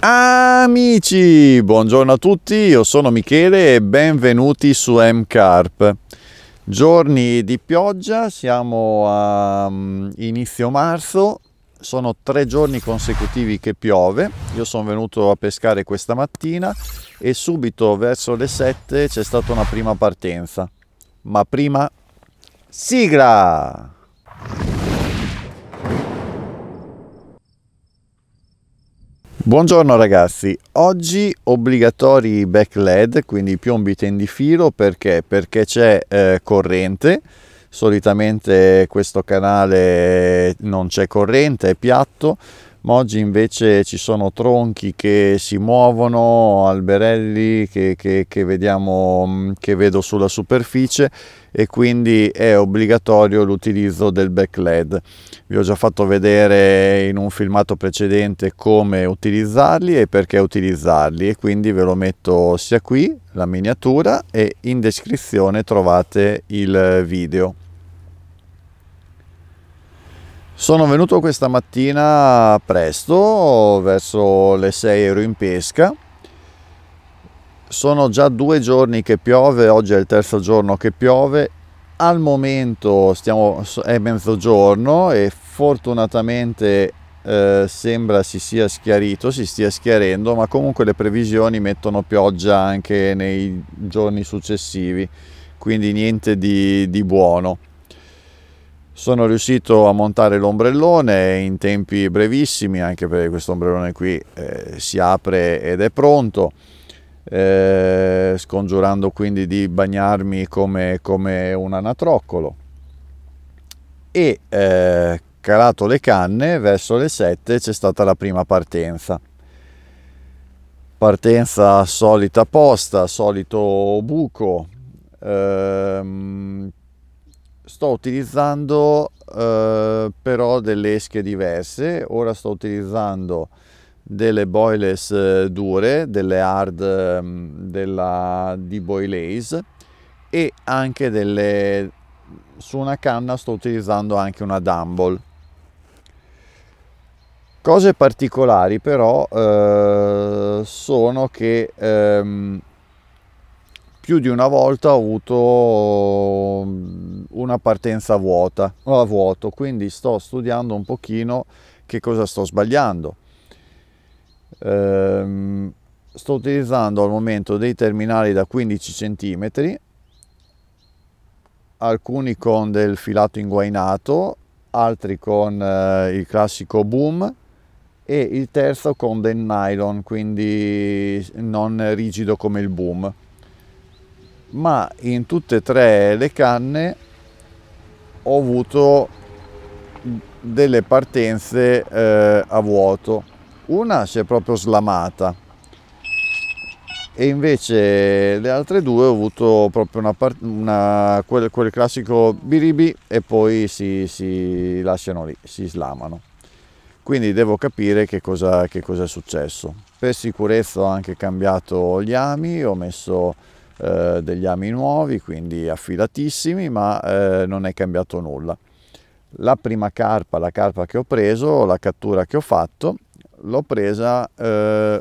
Amici, buongiorno a tutti, io sono Michele e benvenuti su MCARP. Giorni di pioggia, siamo a mm, inizio marzo, sono tre giorni consecutivi che piove, io sono venuto a pescare questa mattina e subito verso le 7 c'è stata una prima partenza. Ma prima, sigla! Buongiorno ragazzi, oggi obbligatori back LED, quindi piombi tendifilo perché? Perché c'è eh, corrente, solitamente questo canale non c'è corrente, è piatto, ma oggi invece ci sono tronchi che si muovono, alberelli che, che, che, vediamo, mm, che vedo sulla superficie e quindi è obbligatorio l'utilizzo del back Vi ho già fatto vedere in un filmato precedente come utilizzarli e perché utilizzarli e quindi ve lo metto sia qui la miniatura e in descrizione trovate il video. Sono venuto questa mattina presto, verso le 6 ero in pesca. Sono già due giorni che piove, oggi è il terzo giorno che piove. Al momento stiamo, è mezzogiorno e fortunatamente eh, sembra si sia schiarito, si stia schiarendo, ma comunque le previsioni mettono pioggia anche nei giorni successivi, quindi niente di, di buono sono riuscito a montare l'ombrellone in tempi brevissimi anche perché questo ombrellone qui eh, si apre ed è pronto eh, scongiurando quindi di bagnarmi come, come un anatroccolo e eh, calato le canne verso le 7 c'è stata la prima partenza partenza solita posta solito buco ehm, sto utilizzando eh, però delle esche diverse ora sto utilizzando delle boyless eh, dure delle hard ehm, della, di boylays e anche delle su una canna sto utilizzando anche una dumble cose particolari però eh, sono che ehm, più di una volta ho avuto mm, una partenza vuota a vuoto quindi sto studiando un pochino che cosa sto sbagliando ehm, sto utilizzando al momento dei terminali da 15 cm alcuni con del filato inguainato altri con eh, il classico boom e il terzo con del nylon quindi non rigido come il boom ma in tutte e tre le canne ho avuto delle partenze eh, a vuoto una si è proprio slamata e invece le altre due ho avuto proprio una, una quel, quel, classico biribi e poi si, si, lasciano lì, si slamano. Quindi devo capire che cosa, che cosa è successo. Per sicurezza ho anche cambiato gli ami, ho messo eh, degli ami nuovi, quindi affilatissimi, ma eh, non è cambiato nulla. La prima carpa, la carpa che ho preso, la cattura che ho fatto, l'ho presa eh,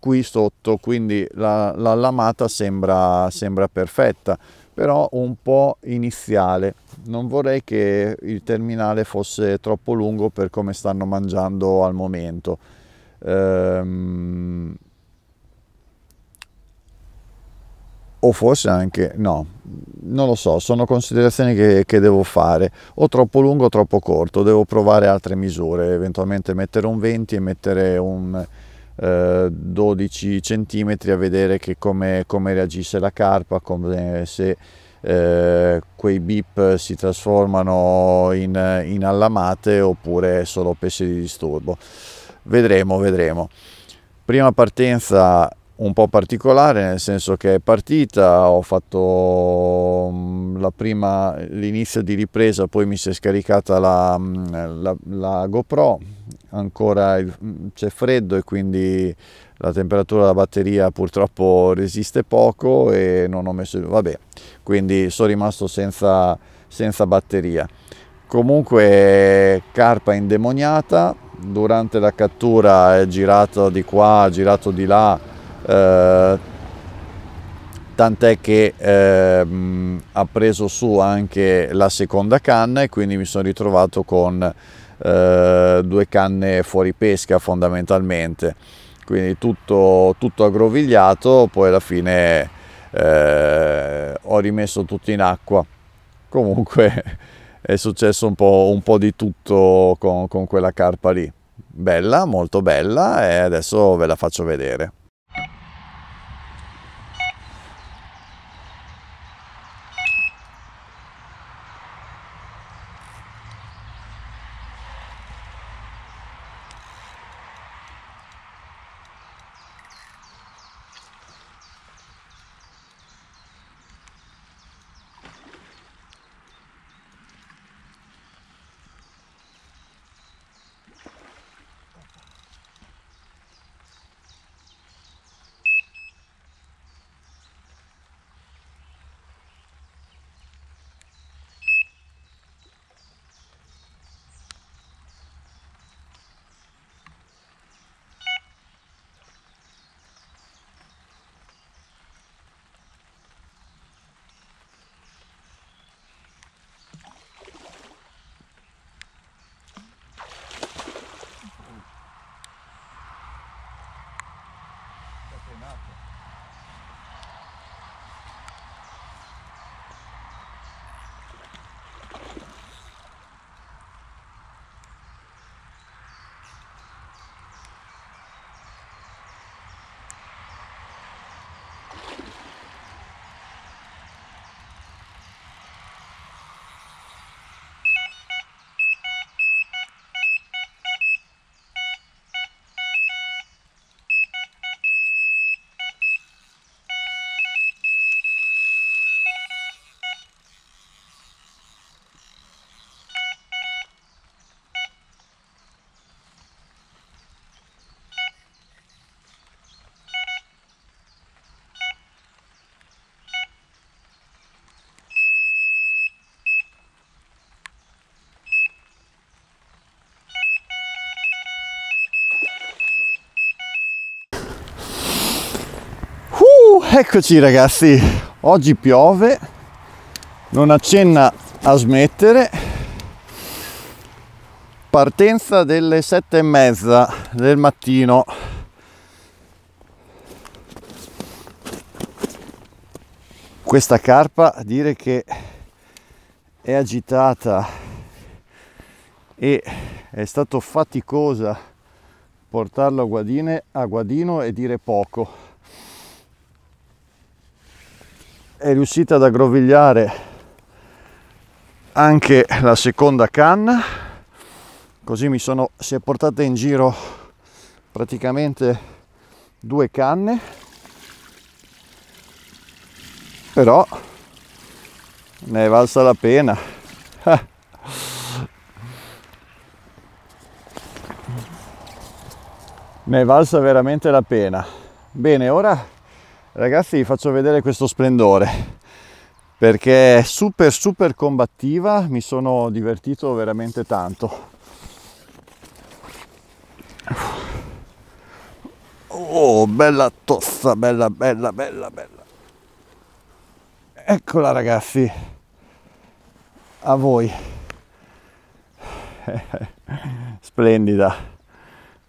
qui sotto, quindi la, la lamata sembra, sembra perfetta, però un po' iniziale. Non vorrei che il terminale fosse troppo lungo per come stanno mangiando al momento. Ehm, o forse anche no, non lo so, sono considerazioni che, che, devo fare, o troppo lungo o troppo corto, devo provare altre misure, eventualmente mettere un 20 e mettere un eh, 12 cm a vedere come, come, reagisce la carpa, come, se eh, quei beep si trasformano in, in allamate oppure solo pesci di disturbo. Vedremo, vedremo. Prima partenza un po' particolare nel senso che è partita, ho fatto mm, l'inizio di ripresa, poi mi si è scaricata la, mm, la, la GoPro, ancora mm, c'è freddo e quindi la temperatura della batteria purtroppo resiste poco e non ho messo... vabbè, quindi sono rimasto senza, senza batteria. Comunque carpa indemoniata, durante la cattura è girato di qua, girato di là, eh, tant'è che eh, ha preso su anche la seconda canna e quindi mi sono ritrovato con eh, due canne fuori pesca fondamentalmente quindi tutto, tutto aggrovigliato poi alla fine eh, ho rimesso tutto in acqua comunque è successo un po', un po di tutto con, con quella carpa lì bella molto bella e adesso ve la faccio vedere Eccoci ragazzi, oggi piove, non accenna a smettere. Partenza delle sette e mezza del mattino. Questa carpa dire che è agitata e è stato faticosa portarlo a Guadine a Guadino e dire poco è riuscita ad aggrovigliare anche la seconda canna così mi sono si è portata in giro praticamente due canne però ne è valsa la pena ne è valsa veramente la pena bene ora Ragazzi vi faccio vedere questo splendore perché è super super combattiva, mi sono divertito veramente tanto. Oh, bella tossa, bella, bella, bella, bella. Eccola ragazzi, a voi. Splendida.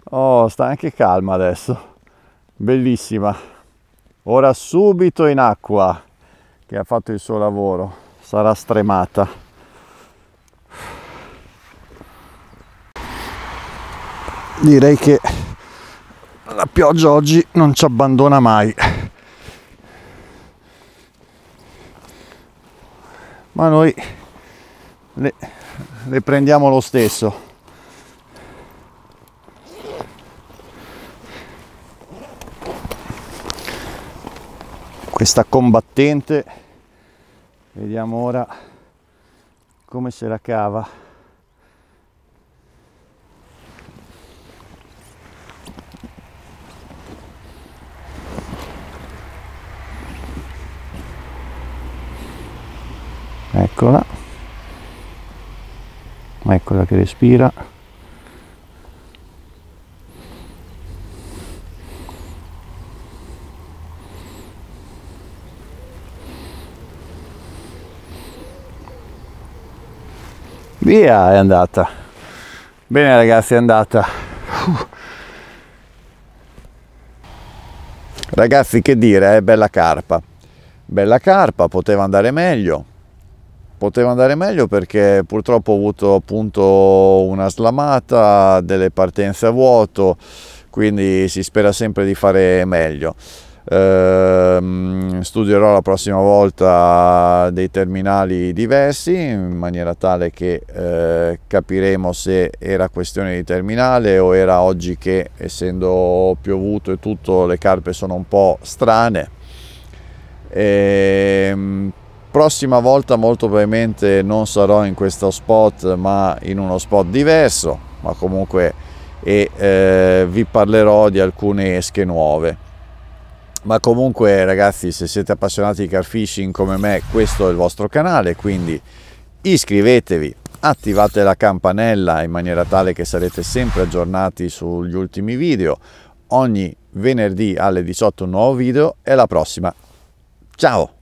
Oh, sta anche calma adesso. Bellissima ora subito in acqua che ha fatto il suo lavoro sarà stremata direi che la pioggia oggi non ci abbandona mai ma noi le, le prendiamo lo stesso questa combattente vediamo ora come se la cava eccola eccola che respira Via è andata. Bene ragazzi, è andata. Uh. Ragazzi, che dire, eh? bella carpa. Bella carpa, poteva andare meglio. Poteva andare meglio perché purtroppo ho avuto appunto una slamata, delle partenze a vuoto, quindi si spera sempre di fare meglio. Ehm, studierò la prossima volta dei terminali diversi in maniera tale che eh, capiremo se era questione di terminale o era oggi che essendo piovuto e tutto le carpe sono un po' strane e, ehm, prossima volta molto probabilmente non sarò in questo spot ma in uno spot diverso ma comunque e eh, vi parlerò di alcune esche nuove ma comunque ragazzi se siete appassionati di car fishing come me questo è il vostro canale quindi iscrivetevi attivate la campanella in maniera tale che sarete sempre aggiornati sugli ultimi video ogni venerdì alle 18 un nuovo video e alla prossima ciao